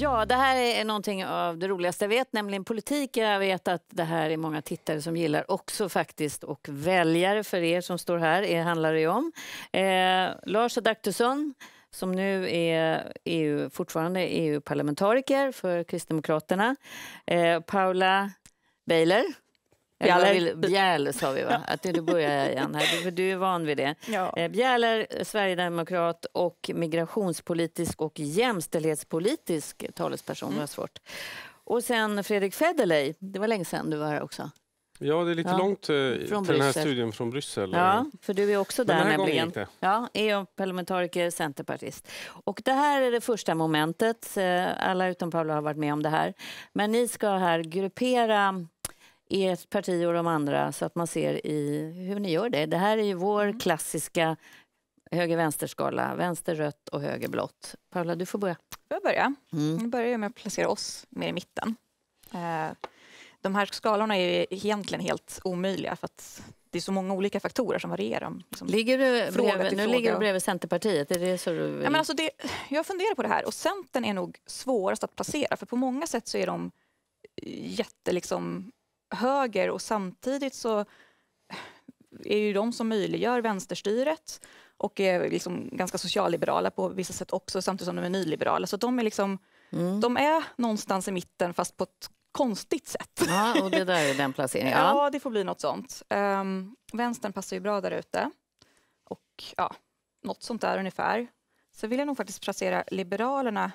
Ja, det här är någonting av det roligaste jag vet, nämligen politik. Jag vet att det här är många tittare som gillar också faktiskt och väljare för er som står här, det handlar det ju om. Eh, Lars Adaktusson som nu är EU, fortfarande EU-parlamentariker för Kristdemokraterna. Eh, Paula Beiler Bjäller. bjäller sa vi va? Att du börjar jag igen här, för du är van vid det. Ja. Eh, bjäller, Sverigedemokrat och migrationspolitisk och jämställdhetspolitisk talesperson. Mm. svårt. Och sen Fredrik Federley, det var länge sedan du var här också. Ja, det är lite ja. långt eh, till den här studien från Bryssel. Ja, eh. för du är också där nämligen. Ja, EU-parlamentariker, centerpartist. Och det här är det första momentet. Eh, alla utom Paula har varit med om det här. Men ni ska här gruppera ert parti och de andra så att man ser i hur ni gör det. Det här är ju vår mm. klassiska höger-vänster-skala, vänster rött och höger blått. Paula, du får börja. Jag börjar. Mm. Nu börjar med att placera oss mer i mitten. Eh, de här skalorna är egentligen helt omöjliga för att det är så många olika faktorer som varierar. Liksom ligger du bredvid, nu ligger du bredvid Centerpartiet. Är det så du vill? ja, men alltså det, jag funderar på det här och Centern är nog svårast att placera för på många sätt så är de jätte, liksom, höger och samtidigt så är ju de som möjliggör vänsterstyret och är liksom ganska socialliberala på vissa sätt också samtidigt som de är nyliberala. Så de är, liksom, mm. de är någonstans i mitten fast på ett konstigt sätt. Ja, och det där är den placeringen. Ja, ja det får bli något sånt. Um, vänstern passar ju bra där ute. Och ja, något sånt där ungefär. Sen vill jag nog faktiskt placera Liberalerna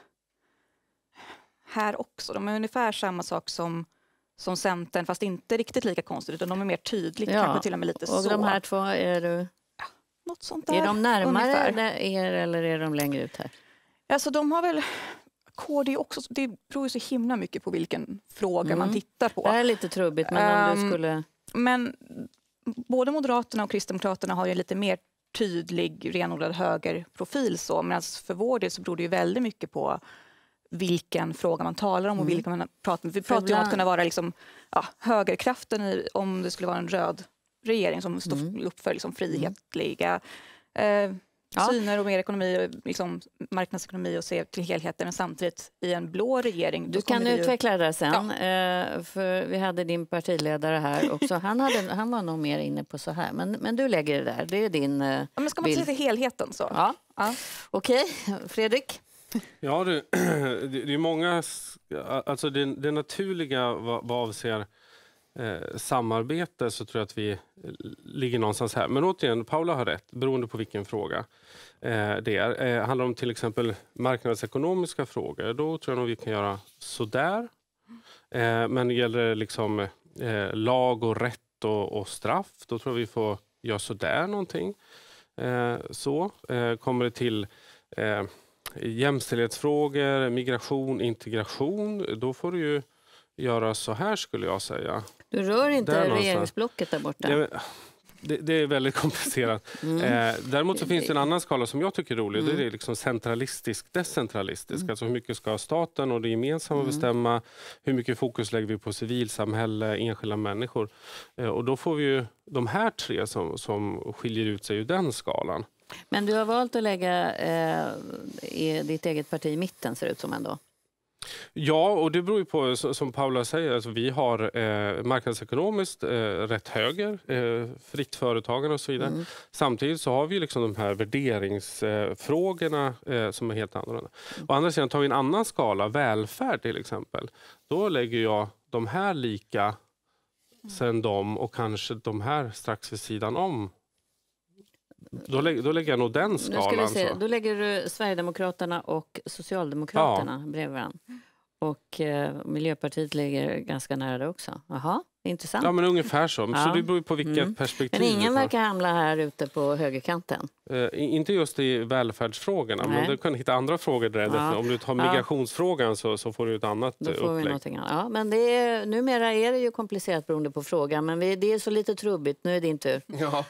här också. De är ungefär samma sak som som Centern, fast inte riktigt lika konstigt utan de är mer tydligt, ja. kanske till och med lite och så. de här två, är du... Ja, något sånt där. Är de närmare ungefär. er eller är de längre ut här? Alltså de har väl KD också, det beror ju så himla mycket på vilken fråga mm. man tittar på. Det här är lite trubbigt, men om um, du ehm, skulle... Men både Moderaterna och Kristdemokraterna har ju lite mer tydlig renodlad högerprofil medan för vår del så beror det ju väldigt mycket på vilken fråga man talar om och mm. vilka man pratar med. Vi pratar ju om att kunna vara liksom, ja, högerkraften i, om det skulle vara en röd regering som står mm. upp för liksom, mm. frihetliga eh, ja. syner och mer ekonomi, liksom, marknadsekonomi och se till helheten. Men samtidigt i en blå regering... Du kan utveckla ju... det där sen. Ja. Eh, för vi hade din partiledare här också. Han, hade, han var nog mer inne på så här. Men, men du lägger det där. Det är din eh, ja, men Ska man se till helheten så. Ja. Ja. Okej, okay. Fredrik? Ja du, det är många, alltså det, det naturliga vad, vad avser eh, samarbete så tror jag att vi eh, ligger någonstans här. Men återigen, Paula har rätt, beroende på vilken fråga eh, det är. Eh, handlar det om till exempel marknadsekonomiska frågor, då tror jag nog vi kan göra sådär. Eh, men gäller det liksom eh, lag och rätt och, och, straff, då tror jag vi får göra sådär någonting. Eh, så. Eh, kommer det till jämställdhetsfrågor, migration, integration, då får du ju göra så här skulle jag säga. Du rör inte där regeringsblocket där borta? Det, det, det är väldigt komplicerat. Mm. Eh, däremot så finns det en annan skala som jag tycker är rolig. Mm. Det är liksom centralistisk, decentralistisk. Mm. Alltså hur mycket ska staten och det gemensamma mm. bestämma? Hur mycket fokus lägger vi på civilsamhälle, enskilda människor? Eh, och då får vi ju de här tre som, som skiljer ut sig ur den skalan. Men du har valt att lägga eh, i ditt eget parti i mitten, ser det ut som ändå. Ja, och det beror ju på, som Paula säger, alltså vi har eh, marknadsekonomiskt eh, rätt höger, eh, fritt företagande och så vidare. Mm. Samtidigt så har vi liksom de här värderingsfrågorna eh, eh, som är helt annorlunda. Mm. Å andra sidan, tar vi en annan skala, välfärd till exempel, då lägger jag de här lika mm. sen dem och kanske de här strax vid sidan om då, lä då lägger jag nog den skalan. Ska se, Då lägger du Sverigedemokraterna och Socialdemokraterna ja. bredvid varandra. Och eh, Miljöpartiet ligger ganska nära det också. Aha. Intressant. Ja, men ungefär så. Ja. Så det beror på vilket mm. perspektiv. Men ingen verkar hamna här ute på högerkanten? Eh, inte just i välfärdsfrågorna, Nej. men du kan hitta andra frågor där. Ja. Om du tar migrationsfrågan så, så får du ett annat Då eh, får upplägg. Vi annat. Ja, men det är, numera är det ju komplicerat beroende på frågan, men vi, det är så lite trubbigt. Nu är det din tur. Ja,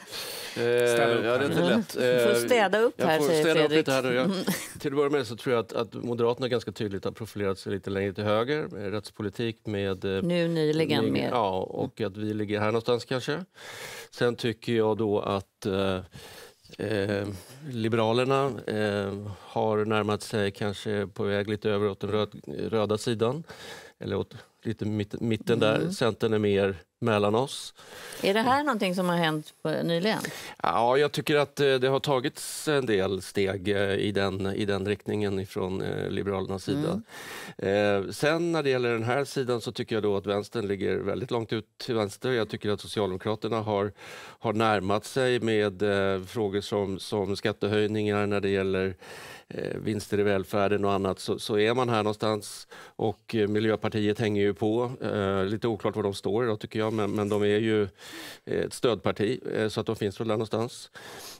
eh, ja det är inte lätt. Eh, får städa upp här, får säger städa Fredrik. Upp lite jag, mm. till att börja med så tror jag att, att, Moderaterna ganska tydligt har profilerat sig lite längre till höger, rättspolitik med... Eh, nu nyligen med... Ja, och att vi ligger här någonstans kanske. Sen tycker jag då att eh, eh, liberalerna eh, har närmat sig, kanske på väg lite över åt den röd, röda sidan, eller åt lite mitten där. Mm. Centern är mer mellan oss. Är det här någonting som har hänt nyligen? Ja, jag tycker att eh, det har tagits en del steg eh, i den, i den riktningen från eh, Liberalernas sida. Mm. sen när det gäller den här sidan så tycker jag då att vänstern ligger väldigt långt ut till vänster. Jag tycker att Socialdemokraterna har, har närmat sig med frågor som, som skattehöjningar när det gäller eh, vinster i välfärden och annat så, så, är man här någonstans och eh, Miljöpartiet hänger ju på. Eh, lite oklart var de står idag tycker jag men, men de är ju eh, ett stödparti eh, så att de finns väl där någonstans.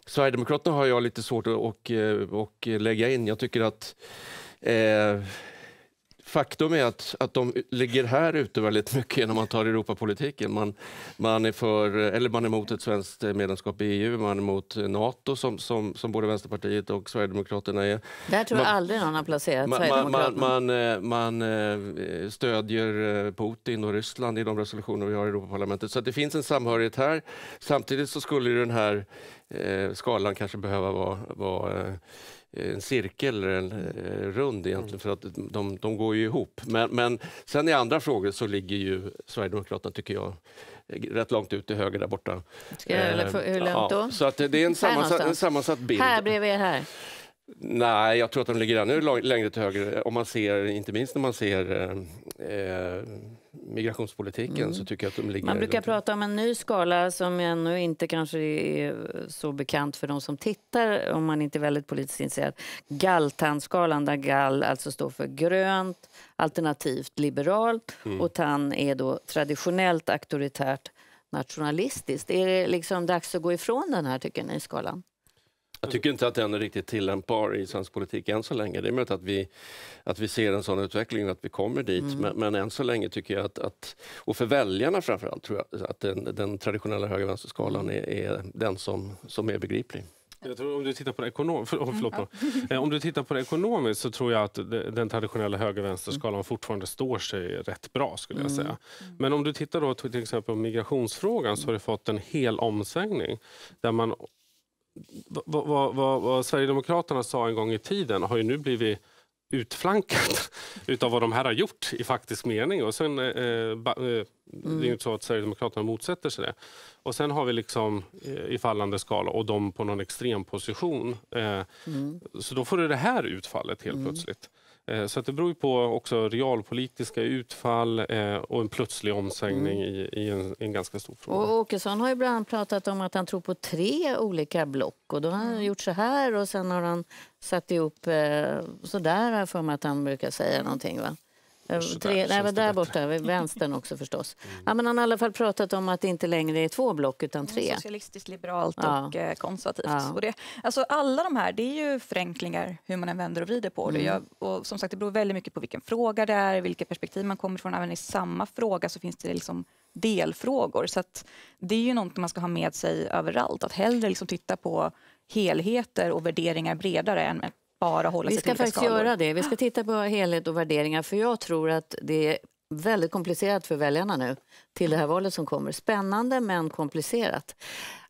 Sverigedemokraterna har jag lite svårt att och, eh, och lägga in. Jag tycker att Eh, Faktum är att, att de ligger här ute väldigt mycket genom att ta Europapolitiken. Man, man, är för, eller man är emot ett svenskt medlemskap i EU, man är emot Nato som, som, som både Vänsterpartiet och Sverigedemokraterna är. Där tror jag aldrig någon har placerat man, Sverigedemokraterna. Man, eh, man, man, eh, stödjer eh, Putin och Ryssland i de resolutioner vi har i Europaparlamentet. Så det finns en samhörighet här. Samtidigt så skulle den här skalan kanske behöva vara, vara en cirkel eller en eh, rund egentligen för att de, de går ju ihop. Men, men sen i andra frågor så ligger ju Sverigedemokraterna, tycker jag, rätt långt ut till höger där borta. Ska jag, eller för, hur eh, långt då? Ja, så att det är en sammansatt, en sammansatt bild. Här bredvid er här? Nej, jag tror att de ligger ännu längre till höger. Om man ser, inte minst när man ser eh, eh migrationspolitiken mm. så tycker jag att de ligger... Man brukar prata om en ny skala som ännu inte kanske är så bekant för de som tittar om man inte är väldigt politiskt intresserad. Galltandskalan där gall alltså står för grönt, alternativt liberalt mm. och TAN är då traditionellt auktoritärt nationalistiskt. Är det liksom dags att gå ifrån den här tycker ni, skalan? Jag tycker inte att den är riktigt tillämpbar i svensk politik än så länge. Det är möjligt att vi, att vi ser en sån utveckling att vi kommer dit. Mm. Men, men än så länge tycker jag att, att och för väljarna framförallt, tror jag att den, den traditionella höger vänsterskalan är, är den som, som är begriplig. Jag tror, om, du tittar på det ekonom, för, oh, mm, eh, om du tittar på ekonomiskt så tror jag att den traditionella höger vänsterskalan mm. fortfarande står sig rätt bra. skulle jag mm. säga. Men om du tittar då till exempel på migrationsfrågan så har det fått en hel omsvängning. Där man vad, vad, vad, Sverigedemokraterna sa en gång i tiden har ju nu blivit utflankat utav vad de här har gjort i faktisk mening. Och sen, eh, eh ba, eh, mm. Det är ju mm. inte så att Sverigedemokraterna motsätter sig det. Och sen har vi liksom eh, i fallande skala och de på någon extrem position. Eh, mm. Så då får du det här utfallet helt mm. plötsligt. Eh, så det beror på också realpolitiska utfall eh, och en plötslig omsvängning mm. i, i en, en, ganska stor fråga. Och Åkesson har ju bland annat pratat om att han tror på tre olika block och då har han mm. gjort så här och sen har han satt ihop eh, så där för mig att han brukar säga någonting. Va? Över, eh, tre, nej, där borta, vänstern också förstås. Mm. Ja, men han har i alla fall pratat om att det inte längre är två block utan tre. Socialistiskt, liberalt ja. och eh, konservativt. Ja. Och det, alltså, alla de här, det är ju förenklingar hur man än vänder och vrider på det. Mm. Jag, och som sagt, det beror väldigt mycket på vilken fråga det är, vilket perspektiv man kommer ifrån. Även i samma fråga så finns det liksom delfrågor. Så att, det är ju något man ska ha med sig överallt. Att hellre liksom titta på helheter och värderingar bredare än spara hålla vi sig till Vi ska faktiskt göra det. Vi ska titta på helhet och värderingar för jag tror att det är väldigt komplicerat för väljarna nu till det här valet som kommer. Spännande men komplicerat.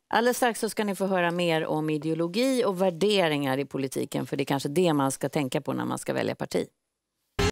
Alldeles strax så ska ni få höra mer om ideologi och värderingar i politiken för det är kanske det man ska tänka på när man ska välja parti.